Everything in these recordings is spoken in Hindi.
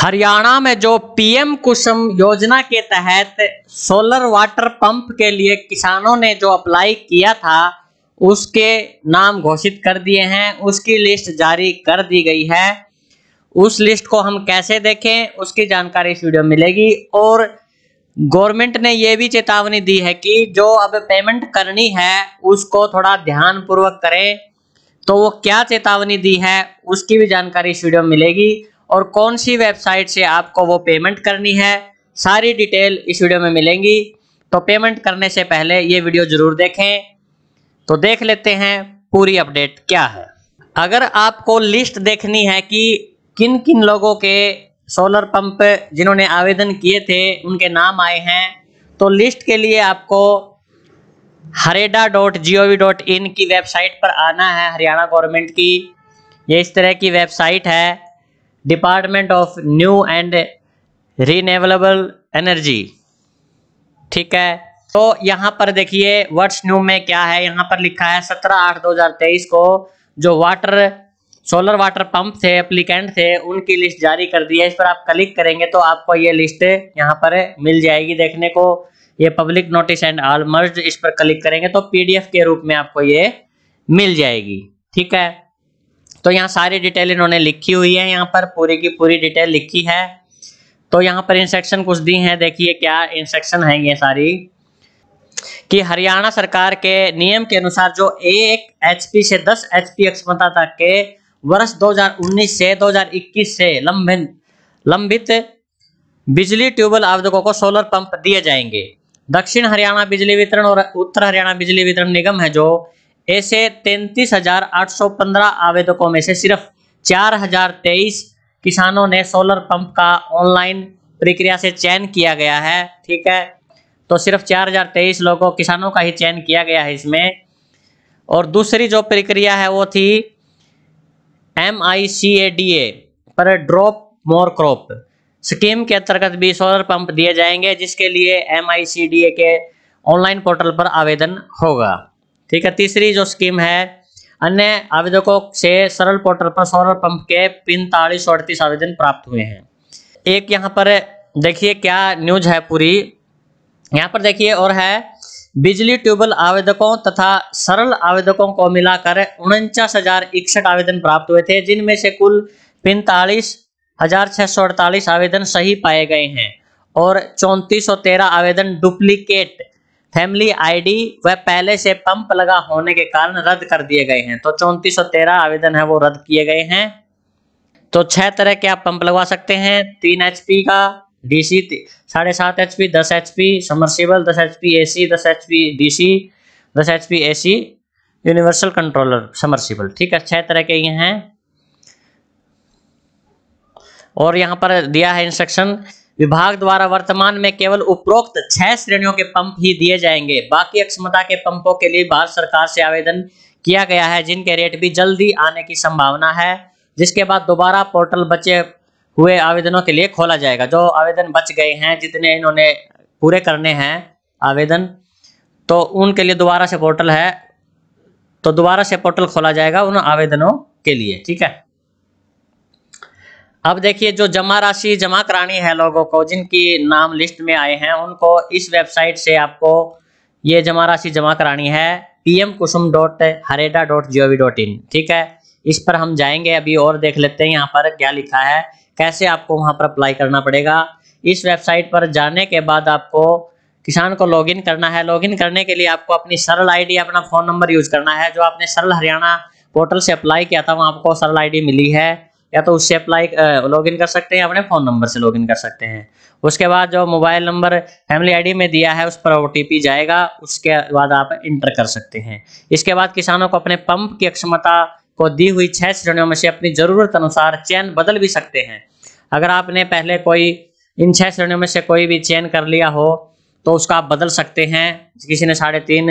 हरियाणा में जो पीएम कुसुम योजना के तहत सोलर वाटर पंप के लिए किसानों ने जो अप्लाई किया था उसके नाम घोषित कर दिए हैं उसकी लिस्ट जारी कर दी गई है उस लिस्ट को हम कैसे देखें उसकी जानकारी इस वीडियो में मिलेगी और गवर्नमेंट ने यह भी चेतावनी दी है कि जो अब पेमेंट करनी है उसको थोड़ा ध्यानपूर्वक करें तो वो क्या चेतावनी दी है उसकी भी जानकारी इस वीडियो में मिलेगी और कौन सी वेबसाइट से आपको वो पेमेंट करनी है सारी डिटेल इस वीडियो में मिलेंगी तो पेमेंट करने से पहले ये वीडियो जरूर देखें तो देख लेते हैं पूरी अपडेट क्या है अगर आपको लिस्ट देखनी है कि किन किन लोगों के सोलर पंप जिन्होंने आवेदन किए थे उनके नाम आए हैं तो लिस्ट के लिए आपको HAREDA dot G O V dot in की वेबसाइट पर आना है हरियाणा गवर्नमेंट की ये इस तरह की वेबसाइट है department of new and renewable energy ठीक है तो यहाँ पर देखिए वर्ड्स न्यू में क्या है यहाँ पर लिखा है सत्रह आठ दो हजार तेईस को जो वाटर सोलर वाटर पंप थे अप्लीकेंट थे उनकी लिस्ट जारी कर दी है इस पर आप क्लिक करेंगे तो आपको ये लिस्ट यहाँ पर मिल जाएगी देखने को ये public notice and all merge इस पर क्लिक करेंगे तो पीडीएफ के रूप में आपको ये मिल जाएगी ठीक है तो यहाँ सारी डिटेल इन्होंने लिखी हुई है यहाँ पर पूरी की पूरी डिटेल लिखी है तो यहाँ पर इंस्ट्रक्शन कुछ दी हैं देखिए क्या इंस्ट्रक्शन है ये सारी कि हरियाणा सरकार के नियम के अनुसार जो एक एचपी से दस एचपी अक्षमता तक के वर्ष 2019 से 2021 से लंबित लंबित बिजली ट्यूबवेल आवेदकों को सोलर पंप दिए जाएंगे दक्षिण हरियाणा बिजली वितरण और उत्तर हरियाणा बिजली वितरण निगम है जो ऐसे तैंतीस हजार आठ सौ पंद्रह आवेदकों में से सिर्फ चार हजार तेईस किसानों ने सोलर पंप का ऑनलाइन प्रक्रिया से चयन किया गया है ठीक है तो सिर्फ चार हजार तेईस लोगों किसानों का ही चयन किया गया है इसमें और दूसरी जो प्रक्रिया है वो थी M I C A D A पर ड्रॉप मोर क्रॉप स्कीम के अंतर्गत भी सोलर पंप दिए जाएंगे जिसके लिए M I C D A के ऑनलाइन पोर्टल पर आवेदन होगा ठीक है तीसरी जो स्कीम है अन्य आवेदकों से सरल पोर्टल पर सोलर पंप के पैंतालीस अड़तीस आवेदन प्राप्त हुए हैं एक यहाँ पर देखिए क्या न्यूज है पूरी यहाँ पर देखिए और है बिजली ट्यूबवेल आवेदकों तथा सरल आवेदकों को मिलाकर उनचास हजार इकसठ आवेदन प्राप्त हुए थे जिनमें से कुल पैंतालीस हजार छह सौ अड़तालीस आवेदन सही पाए गए हैं और चौंतीस सौ तेरह आवेदन डुप्लीकेट फैमिली आईडी व पहले से पंप लगा होने के कारण रद्द कर दिए गए हैं तो चौंतीस आवेदन है वो रद्द किए गए हैं तो छह तरह के आप पंप लगवा सकते हैं तीन एच का डीसी साढ़े सात एच पी दस एच पी समरसिबल दस एच पी ए सी दस एच पी डी सी दस H P A C universal controller submersible ठीक है छह तरह के ये हैं और यहाँ पर दिया है इंस्ट्रक्शन विभाग द्वारा वर्तमान में केवल उपरोक्त छह श्रेणियों के पंप ही दिए जाएंगे बाकी अक्षमता के पंपों के लिए भारत सरकार से आवेदन किया गया है जिनके रेट भी जल्दी आने की संभावना है जिसके बाद दोबारा पोर्टल बचे हुए आवेदनों के लिए खोला जाएगा जो आवेदन बच गए हैं जितने इन्होंने पूरे करने हैं आवेदन तो उनके लिए दोबारा से पोर्टल है तो दोबारा से पोर्टल खोला जाएगा उन आवेदनों के लिए ठीक है अब देखिए जो जमा राशि जमा करानी है लोगों को जिनकी नाम लिस्ट में आए हैं उनको इस वेबसाइट से आपको ये जमा राशि जमा करानी है PM Kusum dot HAREDA dot G O V dot in ठीक है इस पर हम जाएंगे अभी और देख लेते हैं यहाँ पर क्या लिखा है कैसे आपको वहाँ पर अप्लाई करना पड़ेगा इस वेबसाइट पर जाने के बाद आपको किसान को लॉगिन करना है लॉगिन करने के लिए आपको अपनी सरल आईडी अपना फ़ोन नंबर यूज़ करना है जो आपने सरल हरियाणा पोर्टल से अप्लाई किया था वहाँ आपको सरल आईडी मिली है या तो उससे अप्लाई लॉगिन कर सकते हैं अपने फ़ोन नंबर से लॉगिन कर सकते हैं उसके बाद जो मोबाइल नंबर फैमिली आईडी में दिया है उस पर ओ जाएगा उसके बाद आप इंटर कर सकते हैं इसके बाद किसानों को अपने पंप की अक्षमता को दी हुई छह श्रेणियों में से अपनी ज़रूरत अनुसार चयन बदल भी सकते हैं अगर आपने पहले कोई इन छह श्रेणियों में से कोई भी चयन कर लिया हो तो उसका आप बदल सकते हैं किसी ने साढ़े तीन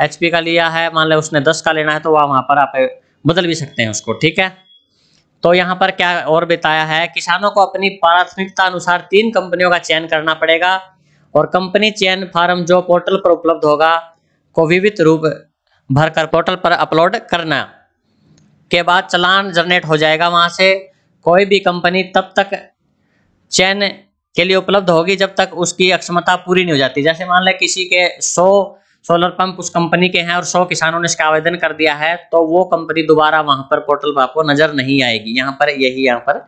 एच का लिया है मान लो उसने दस का लेना है तो वह वहाँ पर आप बदल भी सकते हैं उसको ठीक है तो यहाँ पर क्या और बताया है किसानों को अपनी प्राथमिकता अनुसार तीन कंपनियों का चयन करना पड़ेगा और कंपनी चयन फार्म जो पोर्टल पर उपलब्ध होगा को विविध रूप भरकर पोर्टल पर अपलोड करना के बाद चलान जनरेट हो जाएगा वहाँ से कोई भी कंपनी तब तक चयन के लिए उपलब्ध होगी जब तक उसकी अक्षमता पूरी नहीं हो जाती जैसे मान लें किसी के सौ सोलर पंप उस कंपनी के हैं और सौ किसानों ने इसका आवेदन कर दिया है तो वो कंपनी दोबारा वहां पर पोर्टल पर आपको नजर नहीं आएगी यहाँ पर यही यहाँ पर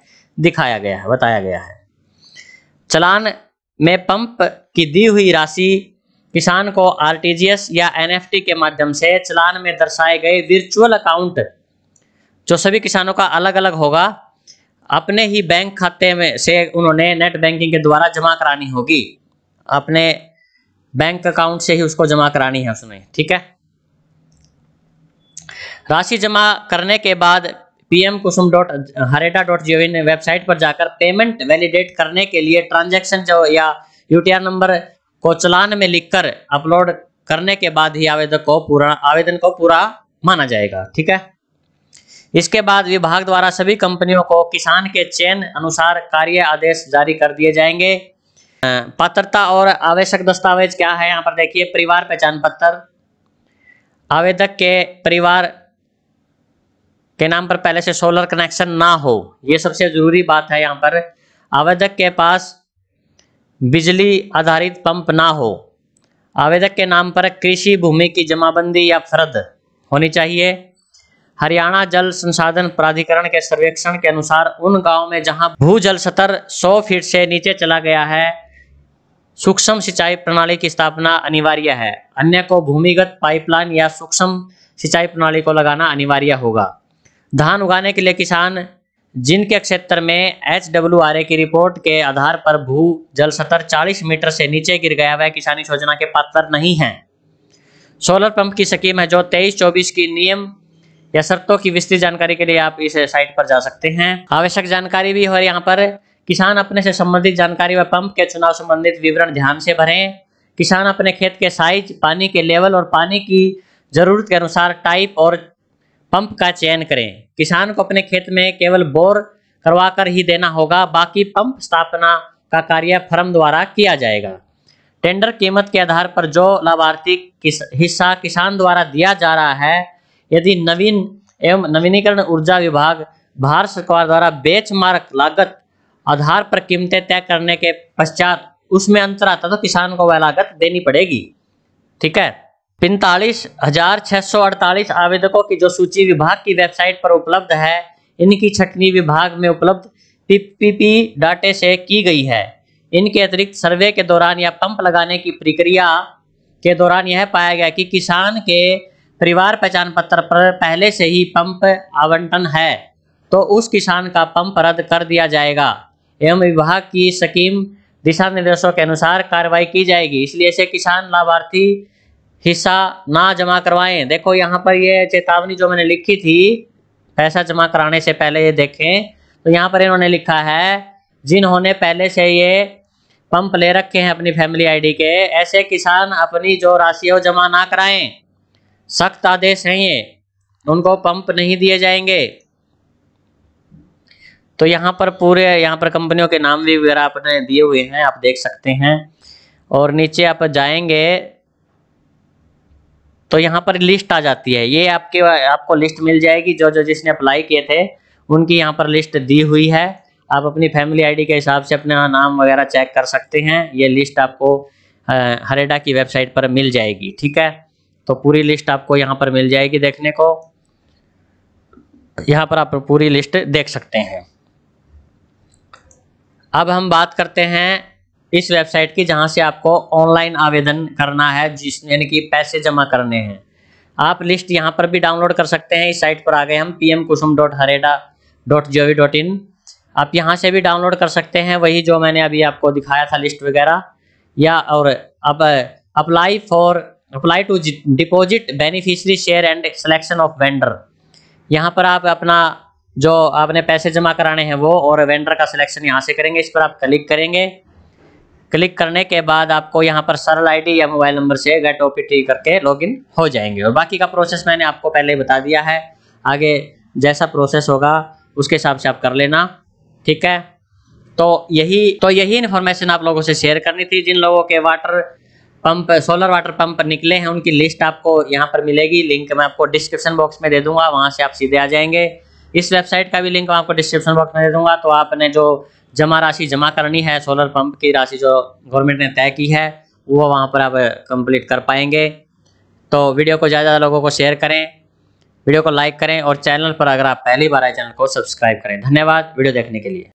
दिखाया गया है बताया गया है चलान में पंप की दी हुई राशि किसान को आरटीजीएस या एनएफटी के माध्यम से चलान में दर्शाए गए वर्चुअल अकाउंट जो सभी किसानों का अलग अलग होगा अपने ही बैंक खाते में से उन्होंने नेट बैंकिंग के द्वारा जमा करानी होगी अपने बैंक अकाउंट से ही उसको जमा करानी है उसने ठीक है राशि जमा करने के बाद PM Kusum dot HAREDA dot G website पर जाकर पेमेंट वैलिडेट करने के लिए ट्रांजैक्शन जो या यूटीआर नंबर को चलान में लिखकर अपलोड करने के बाद ही आवेदक को पूरा आवेदन को पूरा माना जाएगा ठीक है इसके बाद विभाग द्वारा सभी कंपनियों को किसान के चयन अनुसार कार्य आदेश जारी कर दिए जाएंगे पात्रता और आवश्यक दस्तावेज क्या है यहाँ पर देखिए परिवार पहचान पत्र आवेदक के परिवार के नाम पर पहले से सोलर कनेक्शन ना हो ये सबसे ज़रूरी बात है यहाँ पर आवेदक के पास बिजली आधारित पंप ना हो आवेदक के नाम पर कृषि भूमि की जमाबंदी या फर्द होनी चाहिए हरियाणा जल संसाधन प्राधिकरण के सर्वेक्षण के अनुसार उन गांव में जहां भू जल स्तर 100 फीट से नीचे चला गया है सूक्ष्म सिंचाई प्रणाली की स्थापना अनिवार्य है अन्य को भूमिगत पाइपलाइन या सूक्ष्म सिंचाई प्रणाली को लगाना अनिवार्य होगा धान उगाने के लिए किसान जिनके क्षेत्र में एच डब्ल्यू आर ए की रिपोर्ट के आधार पर भू जल सतर 40 मीटर से नीचे गिर गया वह किसान इस योजना के पात्र नहीं हैं सोलर पंप की स्कीम है जो 23-24 की नियम या शर्तों की विस्तृत जानकारी के लिए आप इस साइट पर जा सकते हैं आवश्यक जानकारी भी और यहाँ पर किसान अपने से संबंधित जानकारी व पंप के चुनाव संबंधित विवरण ध्यान से भरें किसान अपने खेत के साइज पानी के लेवल और पानी की जरूरत के अनुसार टाइप और पंप का चयन करें किसान को अपने खेत में केवल बोर करवाकर ही देना होगा बाकी पंप स्थापना का कार्य फर्म द्वारा किया जाएगा टेंडर कीमत के आधार पर जो लाभार्थी किस, हिस्सा किसान द्वारा दिया जा रहा है यदि नवीन एवं नवीनीकरण ऊर्जा विभाग भारत सरकार द्वारा बेच लागत आधार पर कीमतें तय करने के पश्चात उसमें अंतर आता तो किसान को वह लागत देनी पड़ेगी ठीक है पैंतालीस हजार छह सौ अड़तालीस आवेदकों की जो सूची विभाग की वेबसाइट पर उपलब्ध है इनकी छटनी विभाग में उपलब्ध पीपीपी डाटे से की गई है इनके अतिरिक्त सर्वे के दौरान या पंप लगाने की प्रक्रिया के दौरान यह पाया गया कि किसान के परिवार पहचान पत्र पर पहले से ही पंप आवंटन है तो उस किसान का पंप रद्द कर दिया जाएगा एवं विभाग की सकीम दिशा निर्देशों के अनुसार कार्रवाई की जाएगी इसलिए ऐसे किसान लाभार्थी हिस्सा ना जमा करवाएं देखो यहाँ पर यह चेतावनी जो मैंने लिखी थी पैसा जमा कराने से पहले ये देखें तो यहाँ पर इन्होंने लिखा है जिन्होंने पहले से ये पंप ले रखे हैं अपनी फैमिली आईडी के ऐसे किसान अपनी जो राशि है जमा ना कराएं सख्त आदेश हैं ये उनको पंप नहीं दिए जाएंगे तो यहाँ पर पूरे यहाँ पर कंपनियों के नाम भी वगैरह अपने दिए हुए हैं आप देख सकते हैं और नीचे आप जाएंगे तो यहाँ पर लिस्ट आ जाती है ये आपके आपको लिस्ट मिल जाएगी जो जो जिसने अप्लाई किए थे उनकी यहाँ पर लिस्ट दी हुई है आप अपनी फैमिली आईडी के हिसाब से अपना नाम वगैरह चेक कर सकते हैं ये लिस्ट आपको हरेडा की वेबसाइट पर मिल जाएगी ठीक है तो पूरी लिस्ट आपको यहाँ पर मिल जाएगी देखने को यहाँ पर आप पूरी लिस्ट देख सकते हैं अब हम बात करते हैं इस वेबसाइट की जहां से आपको ऑनलाइन आवेदन करना है जिस यानी कि पैसे जमा करने हैं आप लिस्ट यहां पर भी डाउनलोड कर सकते हैं इस साइट पर आ गए हम P M Kusum dot HAREDA dot G O V dot in आप यहां से भी डाउनलोड कर सकते हैं वही जो मैंने अभी आपको दिखाया था लिस्ट वगैरह या और अब apply for apply to deposit beneficiary share and selection of vendor यहाँ पर आप अपना जो आपने पैसे जमा कराने हैं वो और वेंडर का सिलेक्शन यहाँ से करेंगे इस पर आप क्लिक करेंगे क्लिक करने के बाद आपको यहाँ पर सरल आईडी या मोबाइल नंबर से गेट ओ करके लॉगिन हो जाएंगे और बाकी का प्रोसेस मैंने आपको पहले बता दिया है आगे जैसा प्रोसेस होगा उसके हिसाब से आप कर लेना ठीक है तो यही तो यही इन्फॉर्मेशन आप लोगों से शेयर करनी थी जिन लोगों के water pump solar water pump निकले हैं उनकी लिस्ट आपको यहाँ पर मिलेगी लिंक मैं आपको डिस्क्रिप्शन बॉक्स में दे दूंगा वहाँ से आप सीधे आ जाएंगे इस वेबसाइट का भी लिंक मैं आपको डिस्क्रिप्शन बॉक्स में दे दूंगा तो आपने जो जमा राशि जमा करनी है सोलर पंप की राशि जो गवर्नमेंट ने तय की है वो वहाँ पर आप कंप्लीट कर पाएंगे तो वीडियो को ज़्यादा ज़्यादा लोगों को शेयर करें वीडियो को लाइक करें और चैनल पर अगर आप पहली बार आए चैनल को सब्सक्राइब करें धन्यवाद वीडियो देखने के लिए